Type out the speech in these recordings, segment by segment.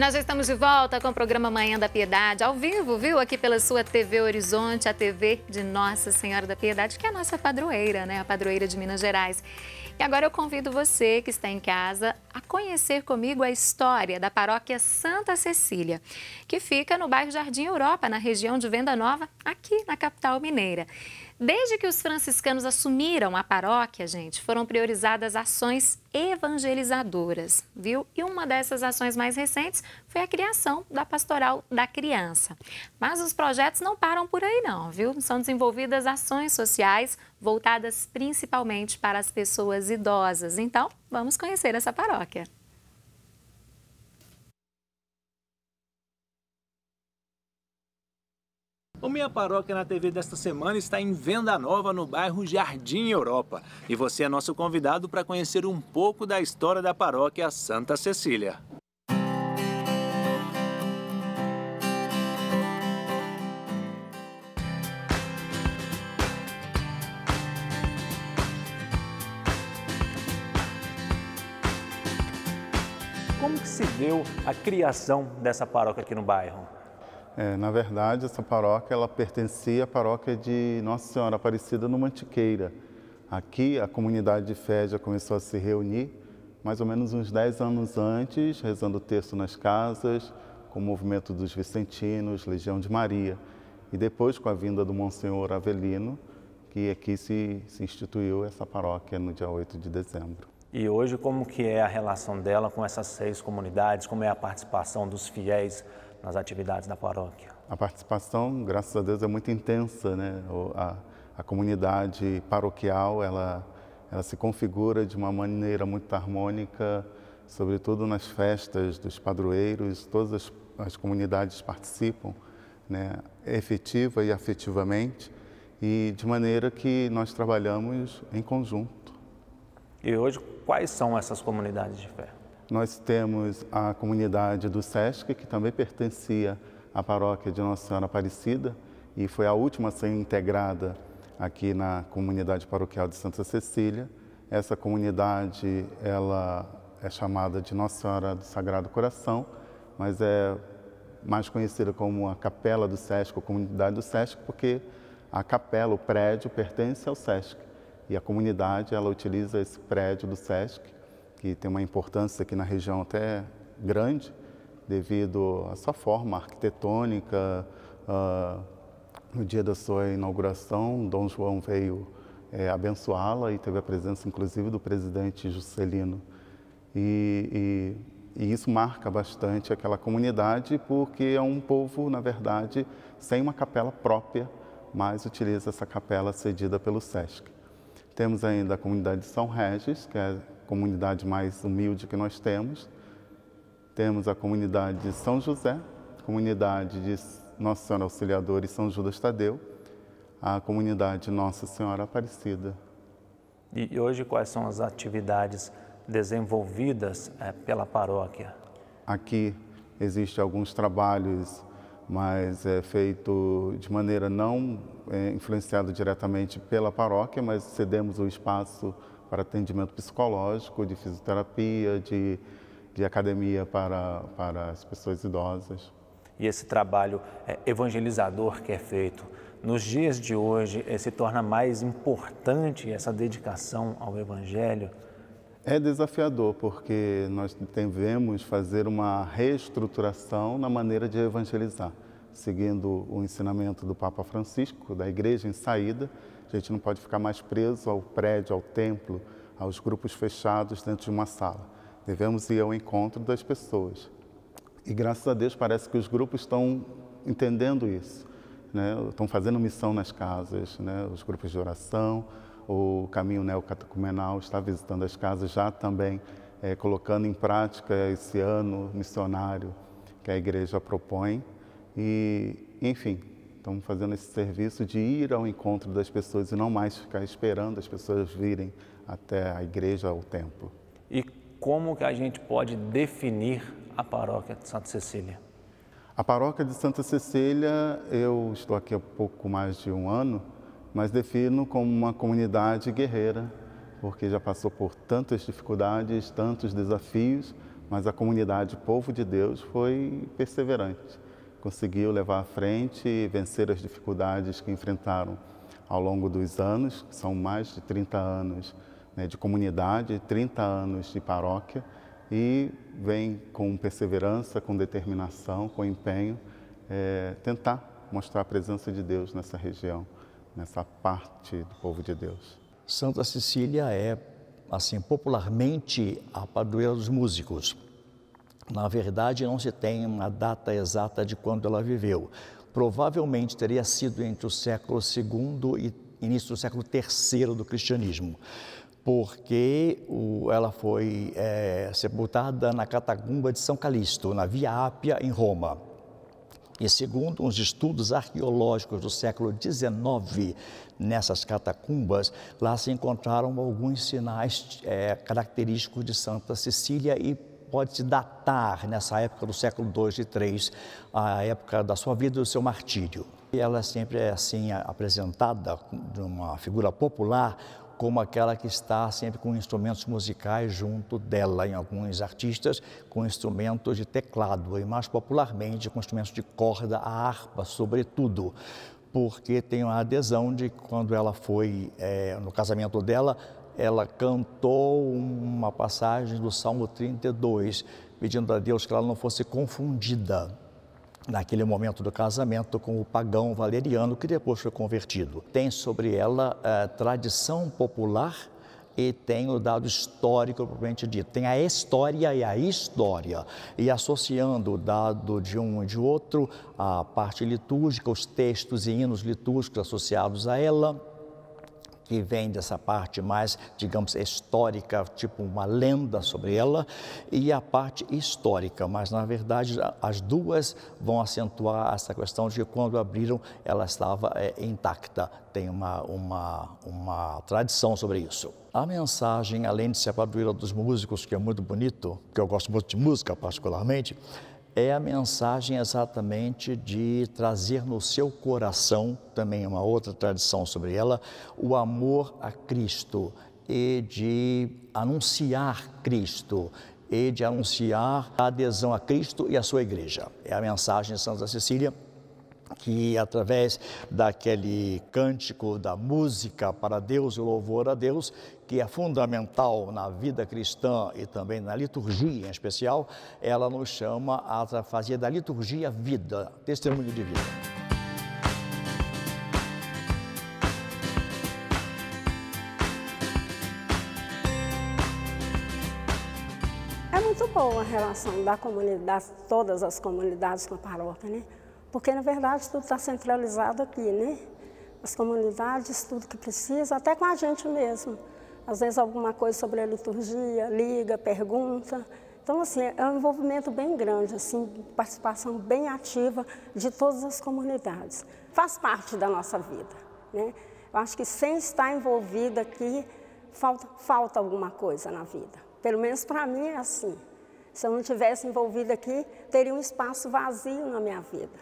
Nós já estamos de volta com o programa Manhã da Piedade, ao vivo, viu? Aqui pela sua TV Horizonte, a TV de Nossa Senhora da Piedade, que é a nossa padroeira, né? A padroeira de Minas Gerais. E agora eu convido você que está em casa a conhecer comigo a história da paróquia Santa Cecília, que fica no bairro Jardim Europa, na região de Venda Nova, aqui na capital mineira. Desde que os franciscanos assumiram a paróquia, gente, foram priorizadas ações evangelizadoras, viu? E uma dessas ações mais recentes foi a criação da Pastoral da Criança. Mas os projetos não param por aí não, viu? São desenvolvidas ações sociais voltadas principalmente para as pessoas idosas. Então, vamos conhecer essa paróquia. Minha é Paróquia na TV desta semana está em Venda Nova, no bairro Jardim Europa. E você é nosso convidado para conhecer um pouco da história da paróquia Santa Cecília. Como que se deu a criação dessa paróquia aqui no bairro? É, na verdade, essa paróquia ela pertencia à paróquia de Nossa Senhora Aparecida no Mantiqueira. Aqui a comunidade de fé já começou a se reunir, mais ou menos uns 10 anos antes, rezando o texto nas casas, com o movimento dos Vicentinos, Legião de Maria. E depois, com a vinda do Monsenhor Avelino, que aqui é se, se instituiu essa paróquia no dia 8 de dezembro. E hoje, como que é a relação dela com essas seis comunidades? Como é a participação dos fiéis nas atividades da paróquia? A participação, graças a Deus, é muito intensa, né? A, a comunidade paroquial, ela, ela se configura de uma maneira muito harmônica, sobretudo nas festas dos padroeiros, todas as, as comunidades participam, né? efetiva e afetivamente, e de maneira que nós trabalhamos em conjunto. E hoje, quais são essas comunidades de fé? Nós temos a comunidade do SESC, que também pertencia à paróquia de Nossa Senhora Aparecida e foi a última a ser integrada aqui na comunidade paroquial de Santa Cecília. Essa comunidade ela é chamada de Nossa Senhora do Sagrado Coração, mas é mais conhecida como a Capela do SESC, ou Comunidade do SESC, porque a capela, o prédio, pertence ao SESC. E a comunidade, ela utiliza esse prédio do SESC que tem uma importância aqui na região até grande, devido à sua forma arquitetônica. Uh, no dia da sua inauguração, Dom João veio é, abençoá-la e teve a presença, inclusive, do presidente Juscelino. E, e, e isso marca bastante aquela comunidade, porque é um povo, na verdade, sem uma capela própria, mas utiliza essa capela cedida pelo SESC. Temos ainda a comunidade de São Regis, que é comunidade mais humilde que nós temos. Temos a comunidade de São José, comunidade de Nossa Senhora Auxiliadora e São Judas Tadeu, a comunidade Nossa Senhora Aparecida. E hoje quais são as atividades desenvolvidas é, pela paróquia? Aqui existem alguns trabalhos, mas é feito de maneira não é, influenciado diretamente pela paróquia, mas cedemos o espaço para atendimento psicológico, de fisioterapia, de, de academia para, para as pessoas idosas. E esse trabalho é, evangelizador que é feito, nos dias de hoje é, se torna mais importante essa dedicação ao Evangelho? É desafiador, porque nós devemos fazer uma reestruturação na maneira de evangelizar, seguindo o ensinamento do Papa Francisco, da Igreja em Saída, a gente não pode ficar mais preso ao prédio, ao templo, aos grupos fechados dentro de uma sala. Devemos ir ao encontro das pessoas. E graças a Deus parece que os grupos estão entendendo isso. Né? Estão fazendo missão nas casas, né? os grupos de oração, o caminho neocatecumenal está visitando as casas já também, é, colocando em prática esse ano missionário que a igreja propõe. E, enfim, Estamos fazendo esse serviço de ir ao encontro das pessoas e não mais ficar esperando as pessoas virem até a igreja, ao templo. E como que a gente pode definir a paróquia de Santa Cecília? A paróquia de Santa Cecília, eu estou aqui há pouco mais de um ano, mas defino como uma comunidade guerreira, porque já passou por tantas dificuldades, tantos desafios, mas a comunidade Povo de Deus foi perseverante conseguiu levar à frente e vencer as dificuldades que enfrentaram ao longo dos anos, são mais de 30 anos né, de comunidade, 30 anos de paróquia, e vem com perseverança, com determinação, com empenho, é, tentar mostrar a presença de Deus nessa região, nessa parte do povo de Deus. Santa Cecília é, assim, popularmente a padroeira dos músicos na verdade, não se tem uma data exata de quando ela viveu. Provavelmente teria sido entre o século II e início do século III do cristianismo, porque ela foi é, sepultada na catacumba de São Calixto, na Via Ápia, em Roma. E segundo uns estudos arqueológicos do século XIX, nessas catacumbas, lá se encontraram alguns sinais é, característicos de Santa Cecília e pode se datar nessa época do século II e III, a época da sua vida e do seu martírio. E ela sempre é assim apresentada de uma figura popular como aquela que está sempre com instrumentos musicais junto dela, em alguns artistas com instrumentos de teclado e mais popularmente com instrumentos de corda, a harpa, sobretudo, porque tem a adesão de quando ela foi é, no casamento dela ela cantou uma passagem do Salmo 32, pedindo a Deus que ela não fosse confundida naquele momento do casamento com o pagão valeriano, que depois foi convertido. Tem sobre ela a eh, tradição popular e tem o dado histórico propriamente dito. Tem a história e a história. E associando o dado de um e de outro, a parte litúrgica, os textos e hinos litúrgicos associados a ela, que vem dessa parte mais, digamos, histórica, tipo uma lenda sobre ela, e a parte histórica. Mas, na verdade, as duas vão acentuar essa questão de que quando abriram ela estava é, intacta. Tem uma, uma, uma tradição sobre isso. A mensagem, além de ser a dos músicos, que é muito bonito, que eu gosto muito de música particularmente, é a mensagem exatamente de trazer no seu coração, também é uma outra tradição sobre ela, o amor a Cristo e de anunciar Cristo e de anunciar a adesão a Cristo e à sua igreja. É a mensagem de Santa Cecília que através daquele cântico da música para Deus e louvor a Deus, que é fundamental na vida cristã e também na liturgia em especial, ela nos chama a fazer da liturgia vida, testemunho de vida. É muito boa a relação da comunidade, todas as comunidades com a paróquia, né? Porque, na verdade, tudo está centralizado aqui, né? As comunidades, tudo que precisa, até com a gente mesmo. Às vezes, alguma coisa sobre a liturgia, liga, pergunta. Então, assim, é um envolvimento bem grande, assim, participação bem ativa de todas as comunidades. Faz parte da nossa vida, né? Eu acho que sem estar envolvida aqui, falta, falta alguma coisa na vida. Pelo menos para mim é assim. Se eu não tivesse envolvida aqui, teria um espaço vazio na minha vida.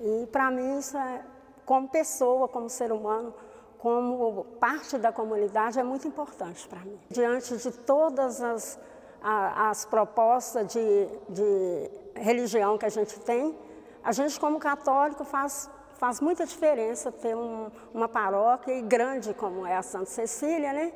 E para mim isso é, como pessoa, como ser humano, como parte da comunidade é muito importante para mim. Diante de todas as, as propostas de, de religião que a gente tem, a gente como católico faz faz muita diferença ter um, uma paróquia grande como é a Santa Cecília, né?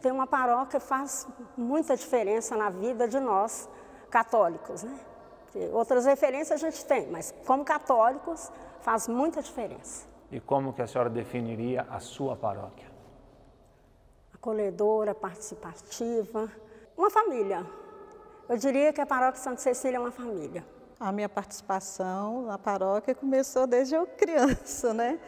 Ter uma paróquia faz muita diferença na vida de nós católicos, né? Outras referências a gente tem, mas como católicos faz muita diferença. E como que a senhora definiria a sua paróquia? Acolhedora, participativa, uma família. Eu diria que a paróquia Santa Cecília é uma família. A minha participação na paróquia começou desde eu criança, né?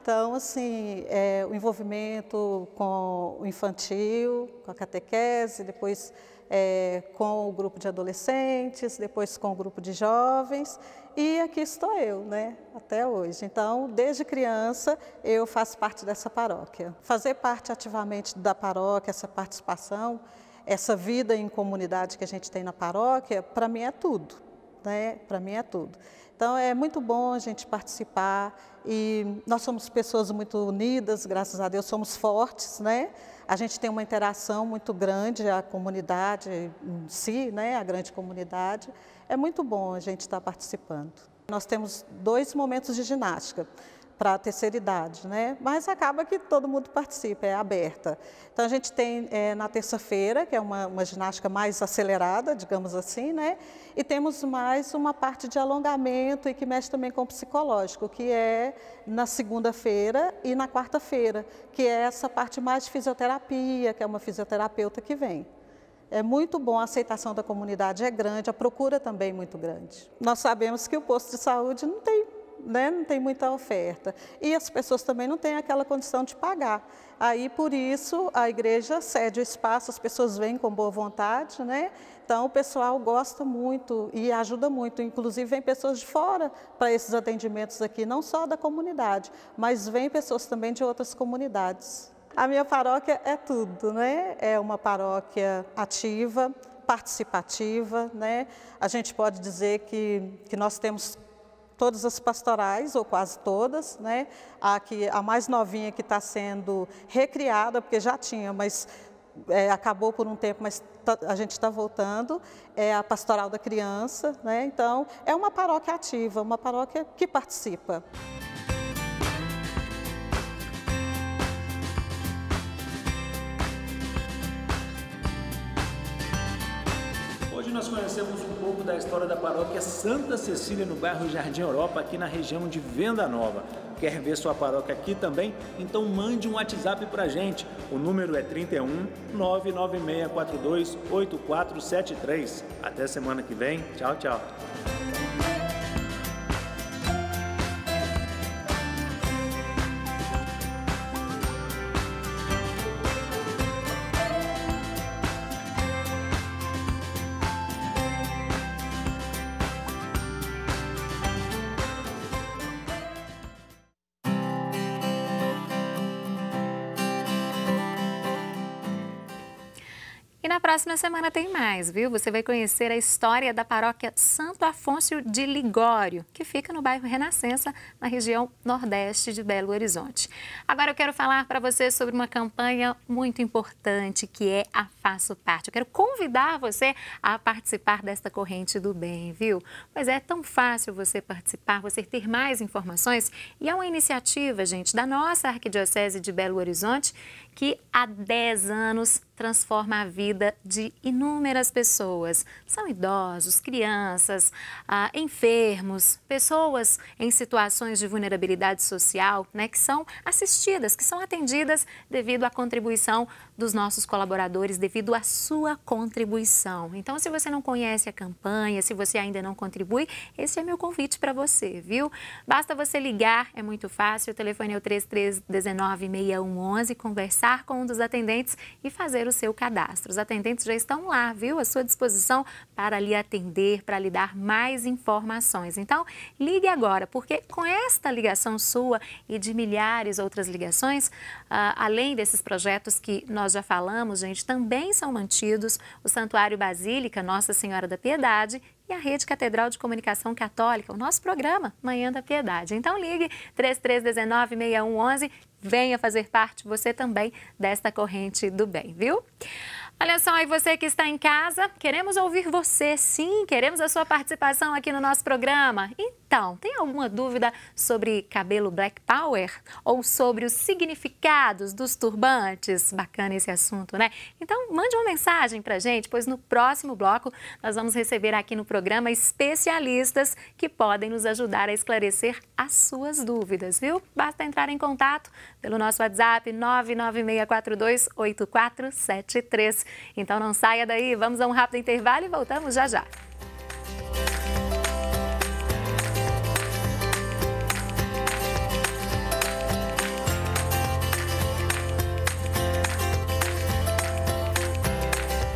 Então, assim, é, o envolvimento com o infantil, com a catequese, depois é, com o grupo de adolescentes, depois com o grupo de jovens, e aqui estou eu, né, até hoje. Então, desde criança, eu faço parte dessa paróquia. Fazer parte ativamente da paróquia, essa participação, essa vida em comunidade que a gente tem na paróquia, para mim é tudo, né, para mim é tudo. Então é muito bom a gente participar e nós somos pessoas muito unidas, graças a Deus, somos fortes, né? A gente tem uma interação muito grande, a comunidade em si, né? A grande comunidade. É muito bom a gente estar participando. Nós temos dois momentos de ginástica para a terceira idade, né? mas acaba que todo mundo participa, é aberta. Então a gente tem é, na terça-feira, que é uma, uma, ginástica mais acelerada, digamos assim, né? e temos mais uma parte de alongamento e que mexe também com o psicológico, que é na segunda-feira e na quarta-feira, que é essa parte mais de fisioterapia, que é uma fisioterapeuta que vem. É muito bom, a aceitação da comunidade é grande, a procura também é muito grande. Nós sabemos que o posto de saúde não tem né, não tem muita oferta. E as pessoas também não têm aquela condição de pagar. Aí, por isso, a igreja cede o espaço, as pessoas vêm com boa vontade, né? Então, o pessoal gosta muito e ajuda muito. Inclusive, vem pessoas de fora para esses atendimentos aqui, não só da comunidade, mas vem pessoas também de outras comunidades. A minha paróquia é tudo, né? É uma paróquia ativa, participativa, né? A gente pode dizer que, que nós temos todas as pastorais, ou quase todas, né? A, que, a mais novinha que está sendo recriada, porque já tinha, mas é, acabou por um tempo, mas tá, a gente está voltando, é a Pastoral da Criança, né? Então, é uma paróquia ativa, uma paróquia que participa. Hoje nós conhecemos um pouco da história da paróquia Santa Cecília no bairro Jardim Europa, aqui na região de Venda Nova. Quer ver sua paróquia aqui também? Então mande um WhatsApp pra gente. O número é 31 99642 8473. Até semana que vem. Tchau, tchau. E na próxima semana tem mais, viu? Você vai conhecer a história da paróquia Santo Afonso de Ligório, que fica no bairro Renascença, na região nordeste de Belo Horizonte. Agora eu quero falar para você sobre uma campanha muito importante, que é a Faço Parte. Eu quero convidar você a participar desta corrente do bem, viu? Pois é, é tão fácil você participar, você ter mais informações. E é uma iniciativa, gente, da nossa Arquidiocese de Belo Horizonte, que há 10 anos transforma a vida vida de inúmeras pessoas. São idosos, crianças, ah, enfermos, pessoas em situações de vulnerabilidade social, né, que são assistidas, que são atendidas devido à contribuição dos nossos colaboradores, devido à sua contribuição. Então, se você não conhece a campanha, se você ainda não contribui, esse é meu convite para você, viu? Basta você ligar, é muito fácil, o telefone é o 33196111 conversar com um dos atendentes e fazer o seu cadastro atendentes já estão lá, viu? À sua disposição para lhe atender, para lhe dar mais informações. Então, ligue agora, porque com esta ligação sua e de milhares outras ligações, ah, além desses projetos que nós já falamos, gente, também são mantidos o Santuário Basílica Nossa Senhora da Piedade e a Rede Catedral de Comunicação Católica, o nosso programa Manhã da Piedade. Então ligue 3319-6111, venha fazer parte você também desta corrente do bem, viu? Olha só, aí você que está em casa, queremos ouvir você, sim, queremos a sua participação aqui no nosso programa. E então, tem alguma dúvida sobre cabelo Black Power ou sobre os significados dos turbantes? Bacana esse assunto, né? Então, mande uma mensagem pra gente, pois no próximo bloco nós vamos receber aqui no programa especialistas que podem nos ajudar a esclarecer as suas dúvidas, viu? Basta entrar em contato pelo nosso WhatsApp 996428473. Então não saia daí, vamos a um rápido intervalo e voltamos já já.